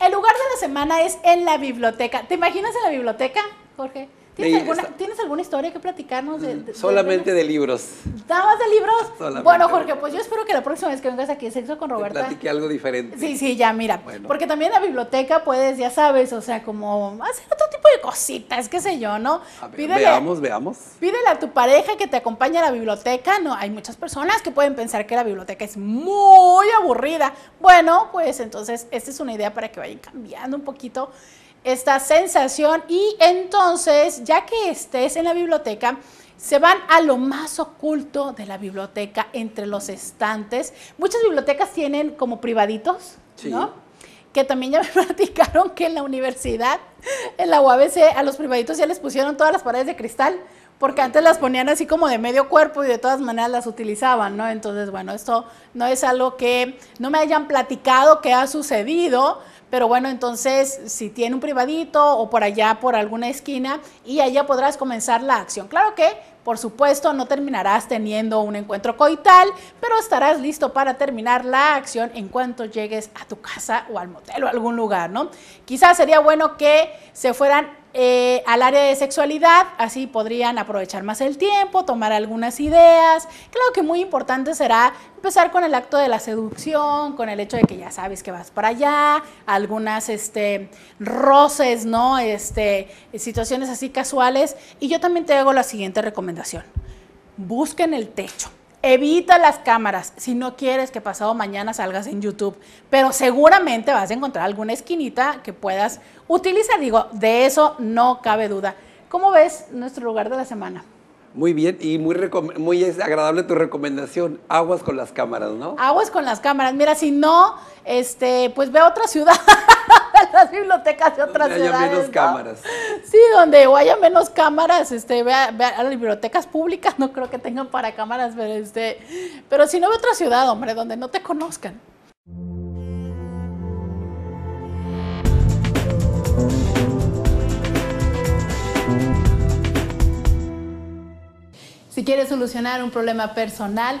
El lugar de la semana es en la biblioteca. ¿Te imaginas en la biblioteca, Jorge? ¿Tienes alguna, historia que platicarnos? De, Solamente de, libros. ¿Nada más de libros? Bueno, Jorge, pues yo espero que la próxima vez que vengas aquí Sexo con Roberta... Te platique algo diferente. Sí, sí, ya, mira. Porque también en la biblioteca puedes, ya sabes, o sea, como hacer otro cositas, qué sé yo, ¿no? veamos, veamos. Pídele a tu pareja que te acompañe a la biblioteca. No, hay muchas personas que pueden pensar que la biblioteca es muy aburrida. Bueno, pues entonces esta es una idea para que vayan cambiando un poquito esta sensación y entonces, ya que estés en la biblioteca, se van a lo más oculto de la biblioteca, entre los estantes. Muchas bibliotecas tienen como privaditos, ¿no? que también ya me platicaron que en la universidad, en la UABC, a los privaditos ya les pusieron todas las paredes de cristal, porque antes las ponían así como de medio cuerpo y de todas maneras las utilizaban, ¿no? Entonces, bueno, esto no es algo que no me hayan platicado que ha sucedido, pero bueno, entonces si tiene un privadito o por allá, por alguna esquina, y allá podrás comenzar la acción. Claro que por supuesto, no terminarás teniendo un encuentro coital, pero estarás listo para terminar la acción en cuanto llegues a tu casa o al motel o a algún lugar, ¿no? Quizás sería bueno que se fueran eh, al área de sexualidad, así podrían aprovechar más el tiempo, tomar algunas ideas. Claro que muy importante será empezar con el acto de la seducción, con el hecho de que ya sabes que vas para allá, algunas este, roces, ¿no? Este, situaciones así casuales. Y yo también te hago la siguiente recomendación recomendación. Busquen el techo. Evita las cámaras si no quieres que pasado mañana salgas en YouTube, pero seguramente vas a encontrar alguna esquinita que puedas utilizar. Digo, de eso no cabe duda. ¿Cómo ves nuestro lugar de la semana? Muy bien y muy, muy agradable tu recomendación. Aguas con las cámaras, ¿no? Aguas con las cámaras. Mira, si no, este, pues ve a otra ciudad. las bibliotecas de otras donde ciudades. Haya menos cámaras. Sí, donde haya menos cámaras, este, vea, a las bibliotecas públicas, no creo que tengan para cámaras, pero este, pero si no ve otra ciudad, hombre, donde no te conozcan. Si quieres solucionar un problema personal,